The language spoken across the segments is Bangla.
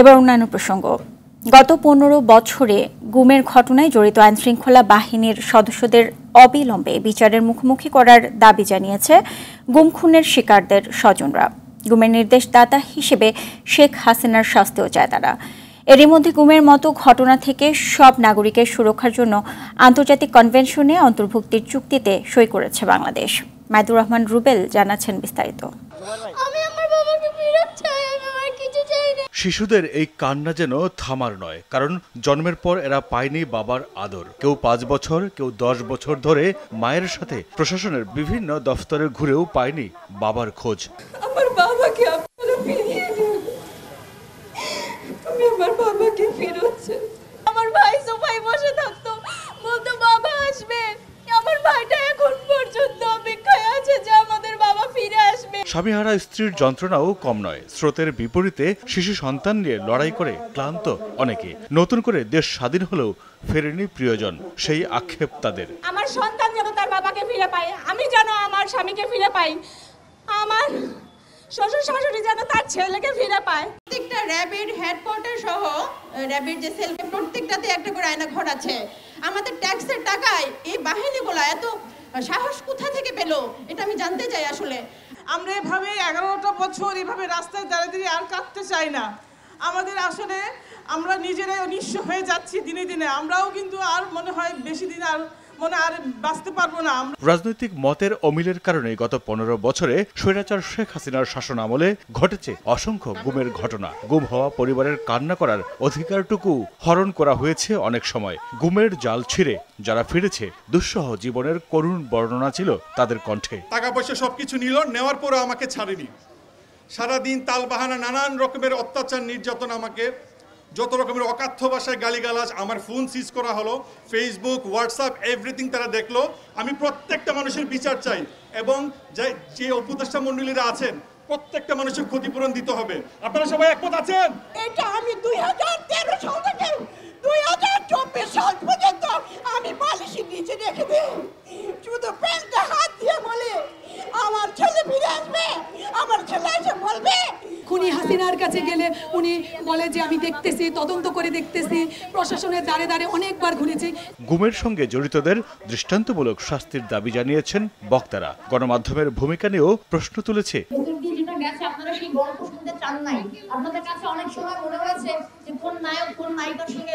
এবার অন্যান্য প্রসঙ্গ গত পনেরো বছরে গুমের ঘটনায় জড়িত আইনশৃঙ্খলা বাহিনীর সদস্যদের অবিলম্বে বিচারের মুখোমুখি করার দাবি জানিয়েছে গুম খুনের শিকারদের স্বজনরা গুমের নির্দেশদাতা হিসেবে শেখ হাসিনার শাস্তিও চায় তারা এরই মধ্যে গুমের মতো ঘটনা থেকে সব নাগরিকের সুরক্ষার জন্য আন্তর্জাতিক কনভেনশনে অন্তর্ভুক্তির চুক্তিতে সই করেছে বাংলাদেশ মাইদুর রহমান রুবেল জানাচ্ছেন বিস্তারিত শিশুদের এই কান্না যেন থামার নয় কারণ জন্মের পর এরা পায়নি বাবার আদর কেউ পাঁচ বছর কেউ দশ বছর ধরে মায়ের সাথে প্রশাসনের বিভিন্ন দফতরে ঘুরেও পায়নি বাবার খোঁজ স্বামীহারা স্ত্রীর যন্ত্রণাও কম নয় স্রোতের বিপরীতে শিশু সন্তান নিয়ে লড়াই করে ক্লান্ত অনেকে নতুন করে দেশ স্বাধীন হলেও ফেরেনি প্রিয়জন সেই আক্ষেপ তাদের আমার সন্তান যেন তার বাবাকে ফিরে পায় আমি যেন আমার স্বামীকে ফিরে পাই আমার শ্বশুর শাশুড়ি যেন তার ছেলেকে ফিরে পায় প্রত্যেকটা র্যাবিড হেডকোয়ার্টার সহ র্যাবিড যে সেল প্রত্যেকটাতে একটা করে আয়নাঘর আছে আমাদের ট্যাক্সের টাকায় এই বাহিনীগুলো এত সাহস কোথা থেকে পেলো এটা আমি জানতে চাই আসলে আমরা এভাবে এগারোটা বছর এভাবে রাস্তায় দাঁড়িয়ে দাঁড়িয়ে আর কাটতে চাই না আমাদের আসলে আমরা নিজেরাই নিঃস্ব হয়ে যাচ্ছি দিনে দিনে আমরাও কিন্তু আর মনে হয় বেশি দিন আর রাজনৈতিক মতের অমিলের কারণে গত পনেরো বছরে স্বৈরাচার শেখ হাসিনার শাসন আমলে ঘটেছে অসংখ্য গুমের ঘটনা গুম হওয়া পরিবারের কান্না করার অধিকারটুকু হরণ করা হয়েছে অনেক সময় গুমের জাল ছিঁড়ে যারা ফিরেছে দুঃসহ জীবনের করুণ বর্ণনা ছিল তাদের কণ্ঠে টাকা পয়সা সবকিছু নিল নেওয়ার পরে আমাকে ছাড়েনি সারাদিন তাল বাহানা নানান রকমের অত্যাচার নির্যাতন আমাকে যত রকমের অকাথ্য ভাষায় গালিগালাজ আমার ফোন সিজ করা হলো ফেসবুক হোয়াটসঅ্যাপ এভরিথিং তারা দেখলো আমি প্রত্যেকটা মানুষের বিচার চাই এবং যে উপদেষ্টা মন্ডলীরা আছেন প্রত্যেকটা মানুষের ক্ষতিপূরণ দিতে হবে আপনারা সবাই একমত আছেন এটা আমি দুই হাজার তেরো সাল থেকে উনি হাসিনার কাছে গেলে উনি বলে যে আমি দেখতেছি তদন্ত করে দেখতেছি প্রশাসনের দ্বারে দ্বারে অনেকবার ঘুরেছি গুমের সঙ্গে জড়িতদের দৃষ্টান্তমূলক শাস্তির দাবি জানিয়েছেন বক্তারা গণমাধ্যমের ভূমিকা নিয়েও প্রশ্ন তুলেছে আপনারা সেই গল্প শুনতে চান নাই আপনাদের কাছে অনেক সময় মনে হয়েছে যে কোন নায়ক কোন নায়িকার সঙ্গে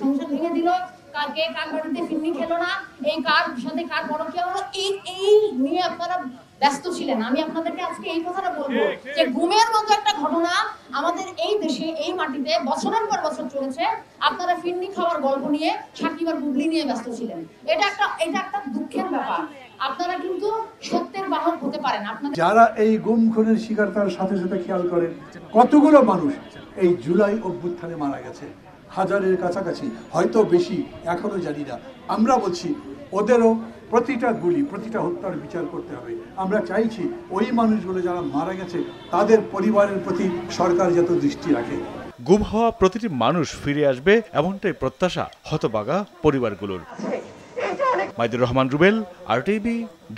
সংসার ভেঙে দিল কাকে কার বাড়িতে ফিরনি খেলো না এই কার সাথে কার বড় কি হলো এই এই নিয়ে আপনারা ব্যস্ত ছিলেন আমি আপনাদেরকে আজকে এই কথাটা বলবো যে ঘুমের মতো একটা ঘটনা আমাদের এই দেশে এই মাটিতে বছরের পর বছর চলেছে আপনারা ফিরনি খাওয়ার গল্প নিয়ে সাকিবার আর নিয়ে ব্যস্ত ছিলেন এটা একটা এটা একটা দুঃখের ব্যাপার আপনারা কিন্তু সত্যের বাহক হতে পারেন আপনারা যারা এই গুম খুনের শিকার তার সাথে সাথে খেয়াল করেন কতগুলো মানুষ এই জুলাই অভ্যুত্থানে মারা গেছে হাজারের কাছাকাছি হয়তো বেশি এখনও জানি না আমরা বলছি ওদেরও প্রতিটা গুলি প্রতিটা হত্যার বিচার করতে হবে আমরা চাইছি ওই মানুষগুলো যারা মারা গেছে তাদের পরিবারের প্রতি সরকার যত দৃষ্টি রাখে গুম হওয়া প্রতিটি মানুষ ফিরে আসবে এমনটাই প্রত্যাশা হতবাগা পরিবারগুলোর আচ্ছা, মাইদুর রহমান রুবেল আর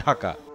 ঢাকা